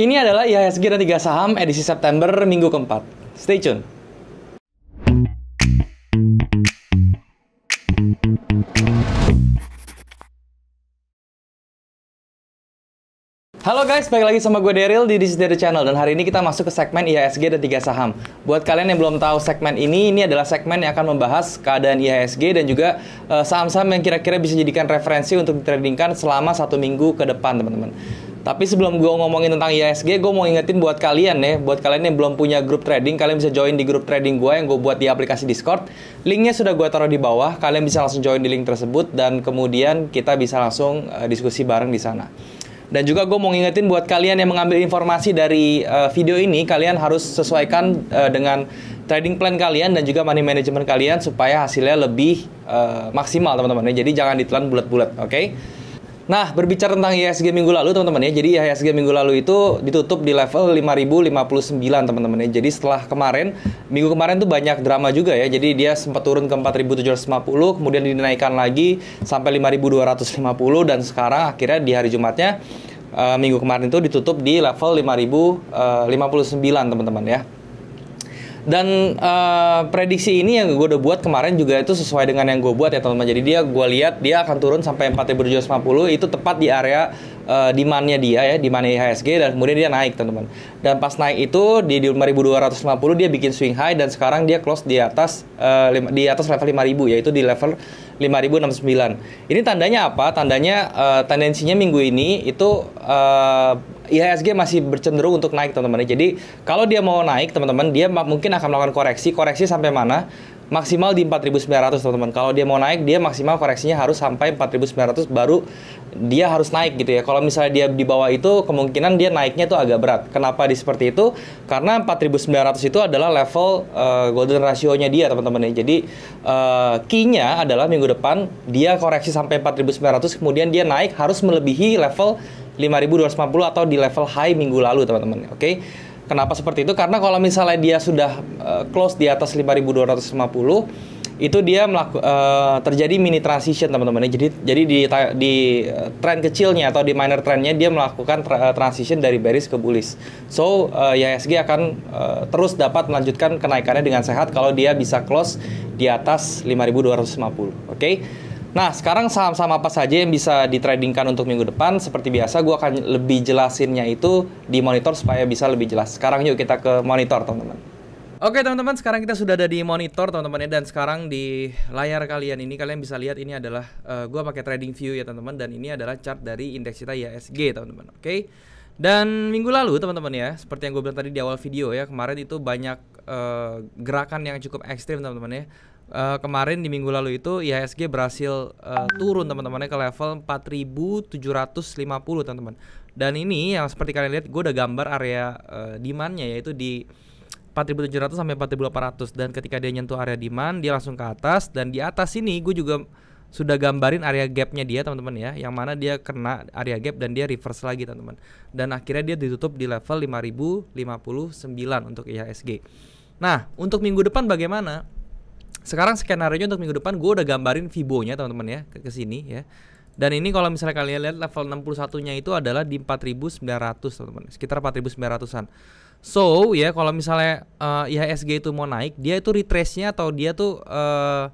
Ini adalah IHSG dan 3 saham edisi September minggu keempat. Stay tune. Halo guys, balik lagi sama gue Daryl di This is Daryl Channel dan hari ini kita masuk ke segmen IHSG dan 3 saham. Buat kalian yang belum tahu segmen ini, ini adalah segmen yang akan membahas keadaan IHSG dan juga eh, saham-saham uh, yang kira-kira bisa dijadikan referensi untuk ditradingkan selama satu minggu ke depan, teman-teman. Tapi sebelum gue ngomongin tentang ISG, gue mau ingetin buat kalian ya, buat kalian yang belum punya grup trading, kalian bisa join di grup trading gue yang gue buat di aplikasi Discord. Linknya sudah gue taruh di bawah, kalian bisa langsung join di link tersebut dan kemudian kita bisa langsung uh, diskusi bareng di sana. Dan juga gue mau ngingetin buat kalian yang mengambil informasi dari uh, video ini, kalian harus sesuaikan uh, dengan trading plan kalian dan juga money management kalian supaya hasilnya lebih uh, maksimal teman-teman. Ya. Jadi jangan ditelan bulat-bulat, oke? okay? Nah, berbicara tentang IHSG minggu lalu teman-teman ya. Jadi IHSG minggu lalu itu ditutup di level 5059 teman-teman ya. Jadi setelah kemarin minggu kemarin tuh banyak drama juga ya. Jadi dia sempat turun ke 4750, kemudian dinaikkan lagi sampai 5250 dan sekarang akhirnya di hari Jumatnya uh, minggu kemarin itu ditutup di level 5059 eh, teman-teman ya dan uh, prediksi ini yang gue udah buat kemarin juga itu sesuai dengan yang gue buat ya teman-teman jadi dia gue lihat dia akan turun sampai 4750 itu tepat di area uh, demandnya dia ya demand IHSG dan kemudian dia naik teman-teman dan pas naik itu di 5250 dia bikin swing high dan sekarang dia close di atas uh, di atas level 5000 yaitu di level 5069 ini tandanya apa tandanya uh, tendensinya minggu ini itu uh, IHSG masih bercenderung untuk naik teman-teman. Jadi kalau dia mau naik teman-teman, dia mungkin akan melakukan koreksi. Koreksi sampai mana? Maksimal di 4.900 teman-teman. Kalau dia mau naik, dia maksimal koreksinya harus sampai 4.900 baru dia harus naik gitu ya. Kalau misalnya dia di bawah itu, kemungkinan dia naiknya itu agak berat. Kenapa di seperti itu? Karena 4.900 itu adalah level uh, golden ratio-nya dia teman-teman ya. Jadi uh, key-nya adalah minggu depan dia koreksi sampai 4.900, kemudian dia naik harus melebihi level 5250 atau di level high minggu lalu teman-teman oke kenapa seperti itu karena kalau misalnya dia sudah uh, close di atas 5250 itu dia melaku, uh, terjadi mini transition teman-teman ya. jadi jadi di di eh, tren kecilnya atau di minor trendnya dia melakukan tra transition dari bearish ke bullish so uh, YSG akan uh, terus dapat melanjutkan kenaikannya dengan sehat kalau dia bisa close di atas 5250 oke okay? Nah, sekarang saham-saham apa saja yang bisa ditradingkan untuk minggu depan? Seperti biasa, gue akan lebih jelasinnya itu di monitor supaya bisa lebih jelas. Sekarang yuk kita ke monitor, teman-teman. Oke teman-teman, sekarang kita sudah ada di monitor teman-teman ya. dan sekarang di layar kalian ini kalian bisa lihat ini adalah uh, eh, gue pakai trading view ya teman-teman dan ini adalah chart dari indeks kita ISG teman-teman. Oke. Okay? Dan minggu lalu teman-teman ya, seperti yang gue bilang tadi di awal video ya, kemarin itu banyak uh, gerakan yang cukup ekstrim teman-teman ya uh, kemarin di minggu lalu itu IHSG berhasil uh, turun teman-temannya ke level 4750 teman-teman. Dan ini yang seperti kalian lihat gue udah gambar area uh, demand-nya yaitu di 4700 sampai 4800 dan ketika dia nyentuh area demand dia langsung ke atas dan di atas ini gue juga sudah gambarin area gapnya dia teman-teman ya yang mana dia kena area gap dan dia reverse lagi teman-teman dan akhirnya dia ditutup di level 5059 untuk IHSG nah untuk minggu depan bagaimana sekarang skenario untuk minggu depan gue udah gambarin fibonya teman-teman ya ke, ke sini ya. Dan ini kalau misalnya kalian lihat level 61-nya itu adalah di 4900 teman-teman, sekitar 4900-an. So, ya kalau misalnya uh, eh, IHSG itu mau naik, dia itu retrace-nya atau dia tuh uh,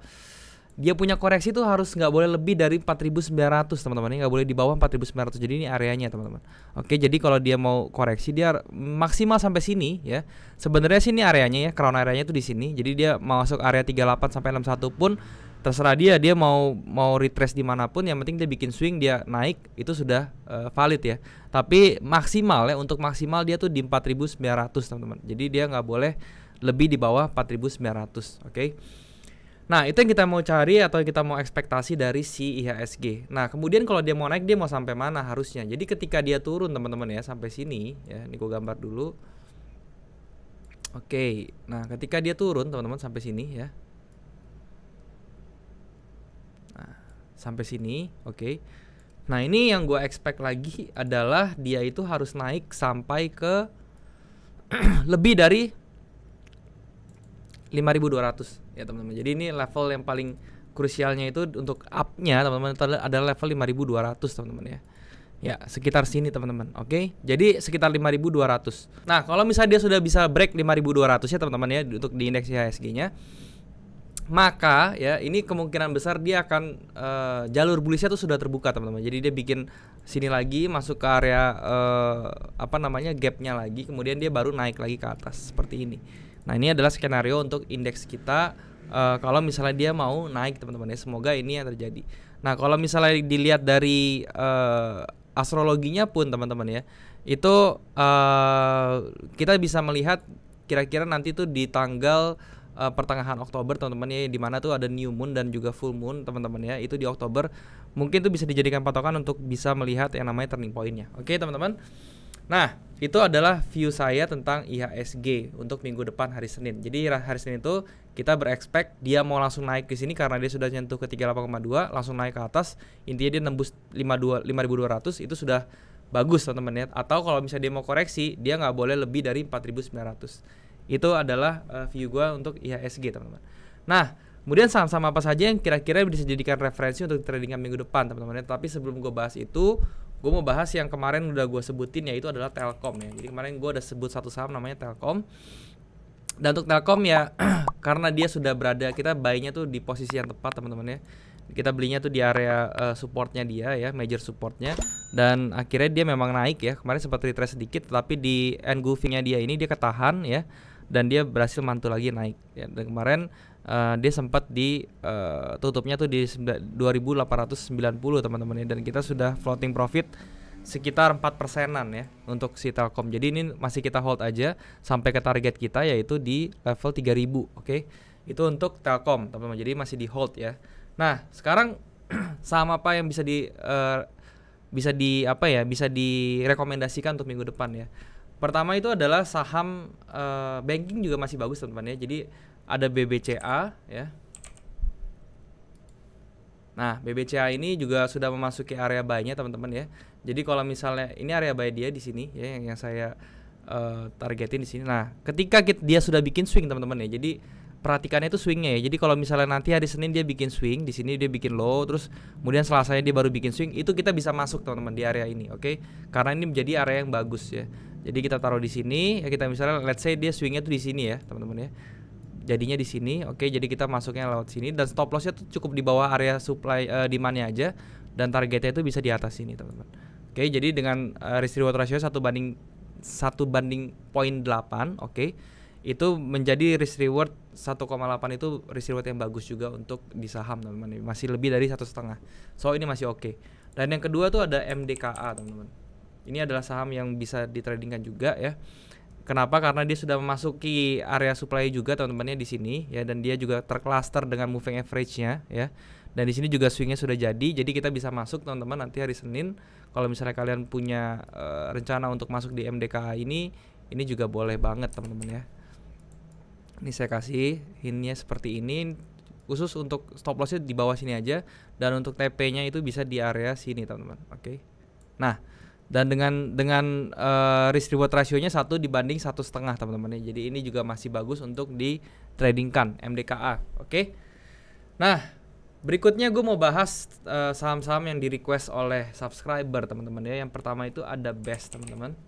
dia punya koreksi tuh harus nggak boleh lebih dari 4.900 teman-teman ini nggak boleh di bawah 4.900 jadi ini areanya teman-teman oke jadi kalau dia mau koreksi dia maksimal sampai sini ya sebenarnya sini areanya ya crown areanya tuh di sini jadi dia mau masuk area 38 sampai 61 pun terserah dia dia mau mau retrace dimanapun yang penting dia bikin swing dia naik itu sudah uh, valid ya tapi maksimal ya untuk maksimal dia tuh di 4.900 teman-teman jadi dia nggak boleh lebih di bawah 4.900 oke okay? Nah, itu yang kita mau cari atau kita mau ekspektasi dari si IHSG. Nah, kemudian kalau dia mau naik dia mau sampai mana harusnya. Jadi ketika dia turun teman-teman ya sampai sini ya, ini gue gambar dulu. Oke. Nah, ketika dia turun teman-teman sampai sini ya. Nah, sampai sini, oke. Nah, ini yang gue expect lagi adalah dia itu harus naik sampai ke lebih dari 5200 ya teman-teman. Jadi ini level yang paling krusialnya itu untuk up-nya teman-teman Ada level 5200 teman-teman ya. Ya, sekitar sini teman-teman. Oke. Jadi sekitar 5200. Nah, kalau misalnya dia sudah bisa break 5200 ya teman-teman ya untuk di indeks IHSG-nya maka ya ini kemungkinan besar dia akan uh, jalur bullishnya itu sudah terbuka teman-teman jadi dia bikin sini lagi masuk ke area uh, apa namanya gapnya lagi kemudian dia baru naik lagi ke atas seperti ini Nah ini adalah skenario untuk indeks kita uh, kalau misalnya dia mau naik teman-teman ya semoga ini yang terjadi. Nah kalau misalnya dilihat dari uh, astrologinya pun teman-teman ya itu uh, kita bisa melihat kira-kira nanti tuh di tanggal uh, pertengahan Oktober teman-teman ya di mana tuh ada new moon dan juga full moon teman-teman ya itu di Oktober mungkin itu bisa dijadikan patokan untuk bisa melihat yang namanya turning pointnya oke okay, teman-teman Nah, itu adalah view saya tentang IHSG untuk minggu depan hari Senin. Jadi hari Senin itu kita berekspek dia mau langsung naik ke sini karena dia sudah nyentuh ke 38,2, langsung naik ke atas. Intinya dia nembus 5200 itu sudah bagus teman-teman ya. Atau kalau misalnya dia mau koreksi, dia nggak boleh lebih dari 4900. Itu adalah eh, view gua untuk IHSG, teman-teman. Nah, Kemudian saham sama apa saja yang kira-kira bisa dijadikan referensi untuk tradingan minggu depan, teman-teman. Ya? Tapi sebelum gue bahas itu, gue mau bahas yang kemarin udah gue sebutin yaitu adalah Telkom ya. Jadi kemarin gue udah sebut satu saham namanya Telkom. Dan untuk Telkom ya karena dia sudah berada kita bayinya tuh di posisi yang tepat teman-teman ya. Kita belinya tuh di area uh, supportnya dia ya, major supportnya dan akhirnya dia memang naik ya. Kemarin sempat retrace sedikit tapi di engulfingnya dia ini dia ketahan ya dan dia berhasil mantul lagi naik ya. Dan kemarin uh, dia sempat di uh, tutupnya tuh di 2890 teman-teman ya dan kita sudah floating profit sekitar 4 persenan ya untuk si Telkom. Jadi ini masih kita hold aja sampai ke target kita yaitu di level 3000, oke. Okay? Itu untuk Telkom, teman-teman. Jadi masih di hold ya. Nah, sekarang sama apa yang bisa di uh, bisa di apa ya, bisa direkomendasikan untuk minggu depan ya. Pertama itu adalah saham uh, banking juga masih bagus teman-teman ya. Jadi ada BBCA ya. Nah, BBCA ini juga sudah memasuki area buy-nya teman-teman ya. Jadi kalau misalnya ini area buy dia di sini ya yang, yang saya uh, targetin di sini. Nah, ketika kita, dia sudah bikin swing teman-teman ya. Jadi perhatikannya itu swingnya ya. Jadi kalau misalnya nanti hari Senin dia bikin swing, di sini dia bikin low, terus kemudian Selasa dia baru bikin swing, itu kita bisa masuk teman-teman di area ini, oke? Okay? Karena ini menjadi area yang bagus ya. Jadi kita taruh di sini, ya kita misalnya let's say dia swingnya tuh di sini ya, teman-teman ya jadinya di sini. Oke, jadi kita masuknya lewat sini dan stop lossnya tuh cukup di bawah area supply uh, demandnya aja dan targetnya itu bisa di atas sini, teman-teman. Oke, jadi dengan uh, risk reward ratio satu banding satu banding point delapan, oke. Itu menjadi risk reward 1,8 itu risk reward yang bagus juga untuk di saham, teman-teman. Masih lebih dari satu setengah. So, ini masih oke. Okay. Dan yang kedua tuh ada MDKA, teman-teman. Ini adalah saham yang bisa ditradingkan juga ya. Kenapa? Karena dia sudah memasuki area supply juga teman-temannya di sini ya dan dia juga tercluster dengan moving average-nya ya. Dan di sini juga swingnya sudah jadi, jadi kita bisa masuk teman-teman nanti hari Senin. Kalau misalnya kalian punya uh, rencana untuk masuk di MDKA ini, ini juga boleh banget teman-teman ya. Ini saya kasih hintnya seperti ini khusus untuk stop lossnya di bawah sini aja dan untuk TP-nya itu bisa di area sini teman-teman. Oke. Okay. Nah, dan dengan dengan uh, risk reward rasionya satu dibanding satu setengah teman-teman ya. Jadi ini juga masih bagus untuk di tradingkan MDKA, oke? Okay? Nah berikutnya gue mau bahas eh, saham-saham uh, yang di request oleh subscriber teman-teman ya. Yang pertama itu ada Best teman-teman,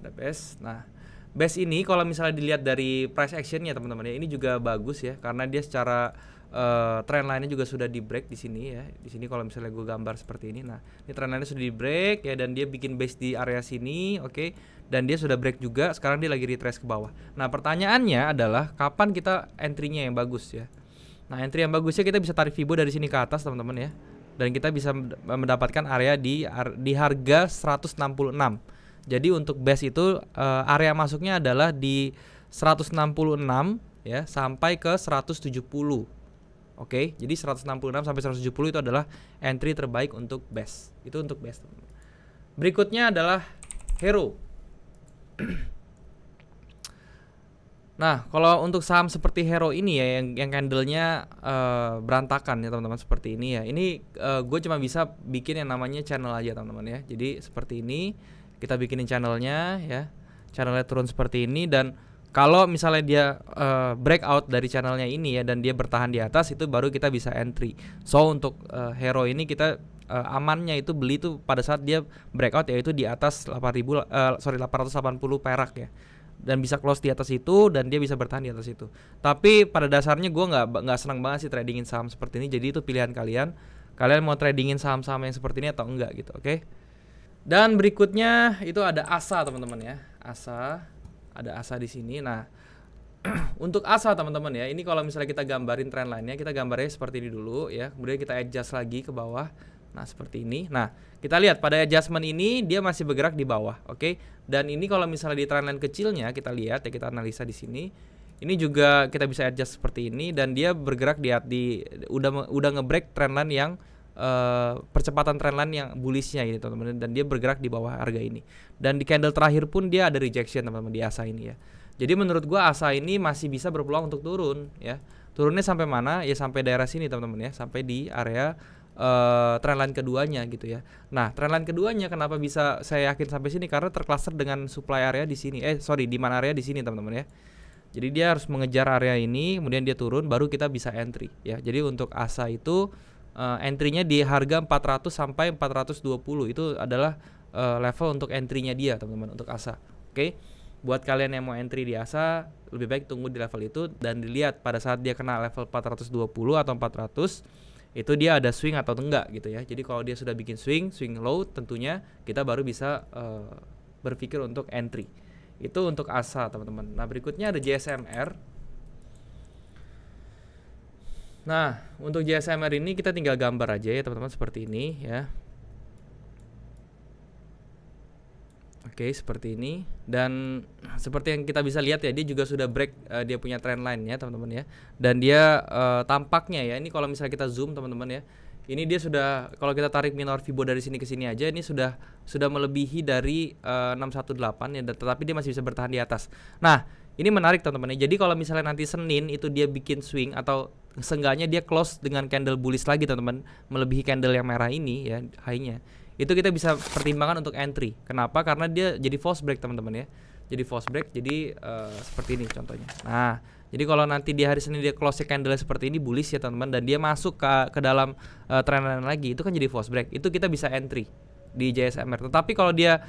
ada Best. Nah Best ini kalau misalnya dilihat dari price actionnya teman-teman ya ini juga bagus ya karena dia secara uh, trend lainnya juga sudah di break di sini ya di sini kalau misalnya gue gambar seperti ini nah ini trend lainnya sudah di break ya dan dia bikin base di area sini oke okay? dan dia sudah break juga sekarang dia lagi retrace ke bawah nah pertanyaannya adalah kapan kita entry-nya yang bagus ya nah entry yang bagusnya kita bisa tarik fibo dari sini ke atas teman-teman ya dan kita bisa mendapatkan area di di harga 166 jadi untuk base itu uh, area masuknya adalah di 166 ya sampai ke 170 Oke, okay? jadi 166 sampai 170 itu adalah entry terbaik untuk best. Itu untuk best. Berikutnya adalah hero. nah, kalau untuk saham seperti hero ini ya yang yang candlenya uh, berantakan ya teman-teman seperti ini ya. Ini uh, eh, gue cuma bisa bikin yang namanya channel aja teman-teman ya. Jadi seperti ini kita bikinin channelnya ya. Channelnya turun seperti ini dan kalau misalnya dia uh, breakout dari channelnya ini ya dan dia bertahan di atas itu baru kita bisa entry. So untuk uh, hero ini kita uh, amannya itu beli itu pada saat dia breakout yaitu di atas 8000 uh, sorry 880 perak ya dan bisa close di atas itu dan dia bisa bertahan di atas itu. Tapi pada dasarnya gue nggak nggak senang banget sih tradingin saham seperti ini. Jadi itu pilihan kalian. Kalian mau tradingin saham-saham yang seperti ini atau enggak gitu, oke? Okay? Dan berikutnya itu ada Asa teman-teman ya. Asa ada asa di sini. Nah, untuk asa teman-teman ya, ini kalau misalnya kita gambarin tren lainnya, kita gambarnya seperti ini dulu ya. Kemudian kita adjust lagi ke bawah. Nah, seperti ini. Nah, kita lihat pada adjustment ini dia masih bergerak di bawah, oke? Okay? Dan ini kalau misalnya di trendline kecilnya kita lihat ya kita analisa di sini. Ini juga kita bisa adjust seperti ini dan dia bergerak di di udah udah ngebreak trendline yang uh, percepatan trendline yang bullishnya ini teman-teman dan dia bergerak di bawah harga ini dan di candle terakhir pun dia ada rejection teman-teman di asa ini ya jadi menurut gua asa ini masih bisa berpeluang untuk turun ya turunnya sampai mana ya sampai daerah sini teman-teman ya sampai di area uh, eh, trendline keduanya gitu ya nah trendline keduanya kenapa bisa saya yakin sampai sini karena terklaster dengan supply area di sini eh sorry di mana area di sini teman-teman ya jadi dia harus mengejar area ini, kemudian dia turun, baru kita bisa entry ya. Jadi untuk asa itu uh, entry-nya di harga 400 sampai 420 itu adalah uh, level untuk entry-nya dia teman-teman untuk ASA oke okay? buat kalian yang mau entry di ASA lebih baik tunggu di level itu dan dilihat pada saat dia kena level 420 atau 400 itu dia ada swing atau enggak gitu ya jadi kalau dia sudah bikin swing swing low tentunya kita baru bisa uh, berpikir untuk entry itu untuk ASA teman-teman nah berikutnya ada JSMR Nah, untuk JSMR ini kita tinggal gambar aja ya teman-teman seperti ini ya. Oke, seperti ini dan seperti yang kita bisa lihat ya dia juga sudah break uh, dia punya trend line ya teman-teman ya. Dan dia uh, tampaknya ya ini kalau misalnya kita zoom teman-teman ya. Ini dia sudah kalau kita tarik minor fibo dari sini ke sini aja ini sudah sudah melebihi dari uh, eh, 618 ya tetapi dia masih bisa bertahan di atas. Nah, ini menarik teman-teman. ya. Jadi kalau misalnya nanti Senin itu dia bikin swing atau seenggaknya dia close dengan candle bullish lagi teman-teman, melebihi candle yang merah ini ya high-nya. Itu kita bisa pertimbangkan untuk entry. Kenapa? Karena dia jadi false break teman-teman ya. Jadi false break jadi uh, seperti ini contohnya. Nah, jadi kalau nanti di hari Senin dia close candle seperti ini bullish ya teman-teman dan dia masuk ke ke dalam uh, eh, lain lagi itu kan jadi false break. Itu kita bisa entry di JSMR. Tetapi kalau dia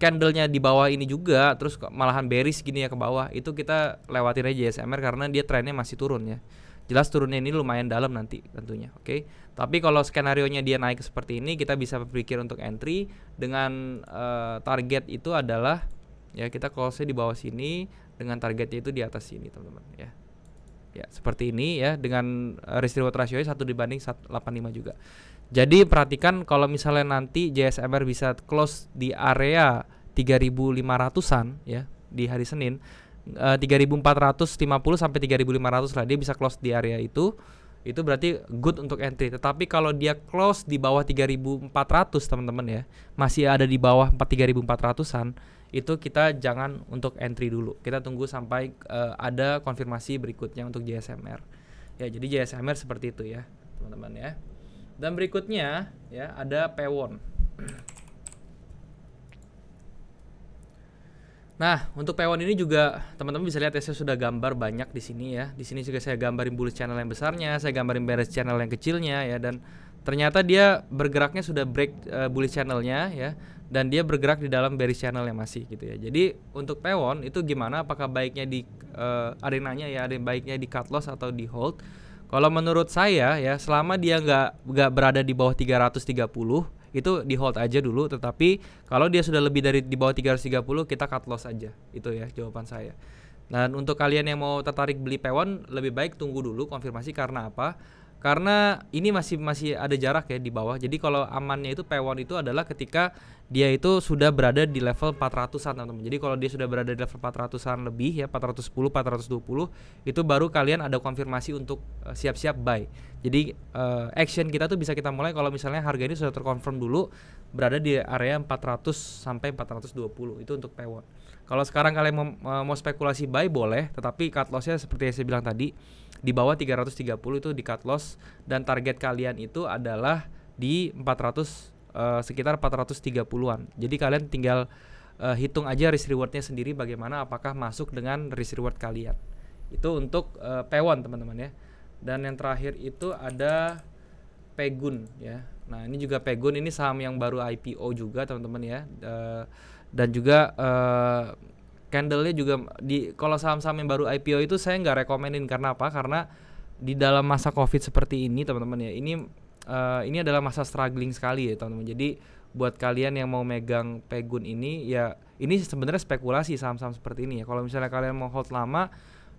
candlenya di bawah ini juga terus malahan Beris gini ya ke bawah itu kita lewatin aja SMR karena dia trennya masih turun ya jelas turunnya ini lumayan dalam nanti tentunya oke okay? tapi kalau skenario nya dia naik seperti ini kita bisa berpikir untuk entry dengan uh, target itu adalah ya kita close di bawah sini dengan targetnya itu di atas sini teman-teman ya ya seperti ini ya dengan risk eh, reward ratio satu dibanding 185 juga jadi perhatikan kalau misalnya nanti JSMR bisa close di area 3500-an ya di hari Senin eh, uh, 3450 sampai 3500 lah dia bisa close di area itu itu berarti good untuk entry tetapi kalau dia close di bawah 3400 teman-teman ya masih ada di bawah 3400an itu kita jangan untuk entry dulu. Kita tunggu sampai uh, ada konfirmasi berikutnya untuk JSMR. Ya, jadi JSMR seperti itu ya, teman-teman ya. Dan berikutnya ya ada Pewon. Nah, untuk Pewon ini juga teman-teman bisa lihat ya saya sudah gambar banyak di sini ya. Di sini juga saya gambarin bullish channel yang besarnya, saya gambarin bearish channel yang kecilnya ya dan ternyata dia bergeraknya sudah break uh, eh, bullish channelnya ya dan dia bergerak di dalam bearish channel yang masih gitu ya. Jadi untuk Pewon itu gimana? Apakah baiknya di uh, arenanya ya ada baiknya di cut loss atau di hold? Kalau menurut saya ya selama dia nggak nggak berada di bawah 330 itu di hold aja dulu tetapi kalau dia sudah lebih dari di bawah 330 kita cut loss aja itu ya jawaban saya. Dan untuk kalian yang mau tertarik beli Pewon lebih baik tunggu dulu konfirmasi karena apa? karena ini masih masih ada jarak ya di bawah. Jadi kalau amannya itu p itu adalah ketika dia itu sudah berada di level 400-an teman-teman. Jadi kalau dia sudah berada di level 400-an lebih ya 410 420 itu baru kalian ada konfirmasi untuk eh, siap-siap uh, buy. Jadi uh, action kita tuh bisa kita mulai kalau misalnya harga ini sudah terkonfirm dulu berada di area 400 sampai 420 itu untuk P1. Kalau sekarang kalian mau, eh, mau spekulasi buy boleh, tetapi cut lossnya seperti yang saya bilang tadi di bawah 330 itu di cut loss dan target kalian itu adalah di 400 uh, eh, sekitar 430-an. Jadi kalian tinggal uh, hitung aja risk rewardnya sendiri bagaimana apakah masuk dengan risk reward kalian. Itu untuk uh, pewon teman-teman ya. Dan yang terakhir itu ada Pegun ya. Nah, ini juga Pegun ini saham yang baru IPO juga teman-teman ya. Uh, dan juga uh, candlenya juga di kalau saham-saham yang baru IPO itu saya nggak rekomenin karena apa karena di dalam masa covid seperti ini teman-teman ya ini uh, ini adalah masa struggling sekali ya teman-teman jadi buat kalian yang mau megang pegun ini ya ini sebenarnya spekulasi saham-saham seperti ini ya kalau misalnya kalian mau hold lama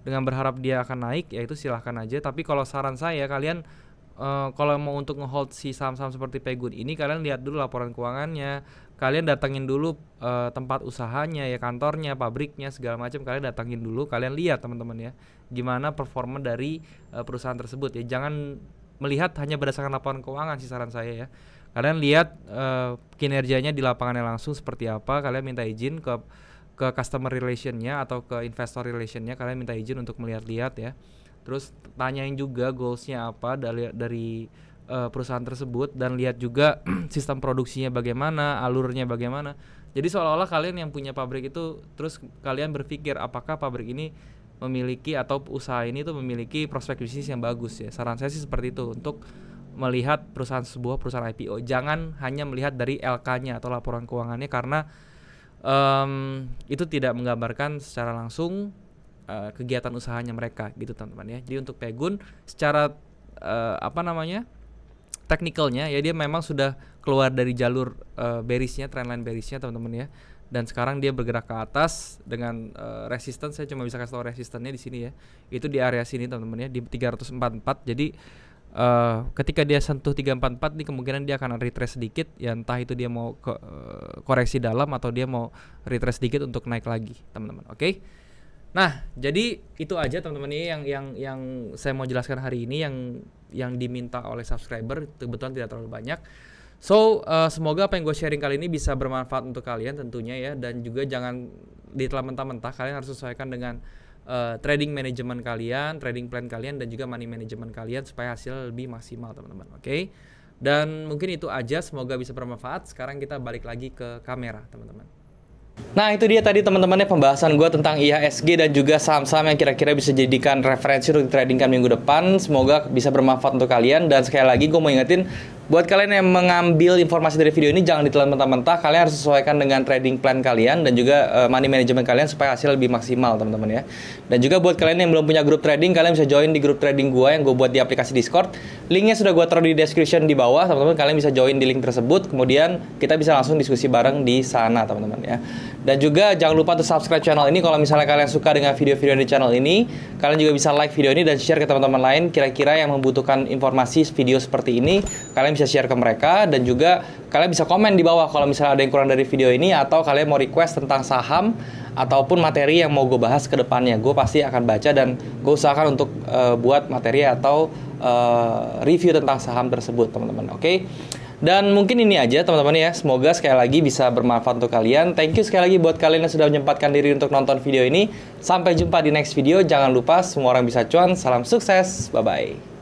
dengan berharap dia akan naik ya itu silahkan aja tapi kalau saran saya kalian uh, kalau mau untuk ngehold si saham-saham seperti Pegun ini kalian lihat dulu laporan keuangannya kalian datangin dulu uh, tempat usahanya ya kantornya pabriknya segala macam kalian datangin dulu kalian lihat teman-teman ya gimana performa dari uh, perusahaan tersebut ya jangan melihat hanya berdasarkan laporan keuangan sih saran saya ya kalian lihat uh, kinerjanya di lapangannya langsung seperti apa kalian minta izin ke ke customer relationnya atau ke investor relationnya kalian minta izin untuk melihat-lihat ya terus tanyain juga goalsnya apa dari dari uh, perusahaan tersebut dan lihat juga sistem produksinya bagaimana, alurnya bagaimana. Jadi seolah-olah kalian yang punya pabrik itu terus kalian berpikir apakah pabrik ini memiliki atau usaha ini tuh memiliki prospek bisnis yang bagus ya. Saran saya sih seperti itu untuk melihat perusahaan sebuah perusahaan IPO. Jangan hanya melihat dari LK-nya atau laporan keuangannya karena um, itu tidak menggambarkan secara langsung uh, kegiatan usahanya mereka gitu teman-teman ya. Jadi untuk Pegun secara uh, apa namanya? technicalnya ya dia memang sudah keluar dari jalur uh, bearishnya trendline berisnya teman-teman ya dan sekarang dia bergerak ke atas dengan uh, resistance saya cuma bisa kasih tahu resistennya di sini ya itu di area sini teman-teman ya di 344 jadi uh, ketika dia sentuh 344 nih kemungkinan dia akan retrace sedikit ya entah itu dia mau ke, koreksi dalam atau dia mau retrace sedikit untuk naik lagi teman-teman oke okay? Nah, jadi itu aja teman-teman ini yang yang yang saya mau jelaskan hari ini yang yang diminta oleh subscriber kebetulan tidak terlalu banyak. So, uh, semoga apa yang gue sharing kali ini bisa bermanfaat untuk kalian tentunya ya dan juga jangan di ditelan mentah-mentah kalian harus sesuaikan dengan uh, trading manajemen kalian, trading plan kalian dan juga money manajemen kalian supaya hasil lebih maksimal teman-teman. Oke. Okay? Dan mungkin itu aja semoga bisa bermanfaat. Sekarang kita balik lagi ke kamera teman-teman. Nah itu dia tadi teman-temannya pembahasan gue tentang IHSG dan juga saham-saham yang kira-kira bisa jadikan referensi untuk tradingkan minggu depan. Semoga bisa bermanfaat untuk kalian dan sekali lagi gue mau ingetin Buat kalian yang mengambil informasi dari video ini jangan ditelan mentah-mentah. Kalian harus sesuaikan dengan trading plan kalian dan juga uh, money management kalian supaya hasil lebih maksimal, teman-teman ya. Dan juga buat kalian yang belum punya grup trading, kalian bisa join di grup trading gua yang gue buat di aplikasi Discord. Linknya sudah gue taruh di description di bawah, teman-teman. Kalian bisa join di link tersebut. Kemudian kita bisa langsung diskusi bareng di sana, teman-teman ya. Dan juga jangan lupa untuk subscribe channel ini kalau misalnya kalian suka dengan video-video di channel ini. Kalian juga bisa like video ini dan share ke teman-teman lain kira-kira yang membutuhkan informasi video seperti ini. Kalian bisa bisa share ke mereka dan juga kalian bisa komen di bawah kalau misalnya ada yang kurang dari video ini atau kalian mau request tentang saham ataupun materi yang mau gue bahas ke depannya. Gue pasti akan baca dan gue usahakan untuk uh, buat materi atau uh, review tentang saham tersebut, teman-teman. Oke. Okay? Dan mungkin ini aja teman-teman ya. Semoga sekali lagi bisa bermanfaat untuk kalian. Thank you sekali lagi buat kalian yang sudah menyempatkan diri untuk nonton video ini. Sampai jumpa di next video. Jangan lupa semua orang bisa cuan. Salam sukses. Bye bye.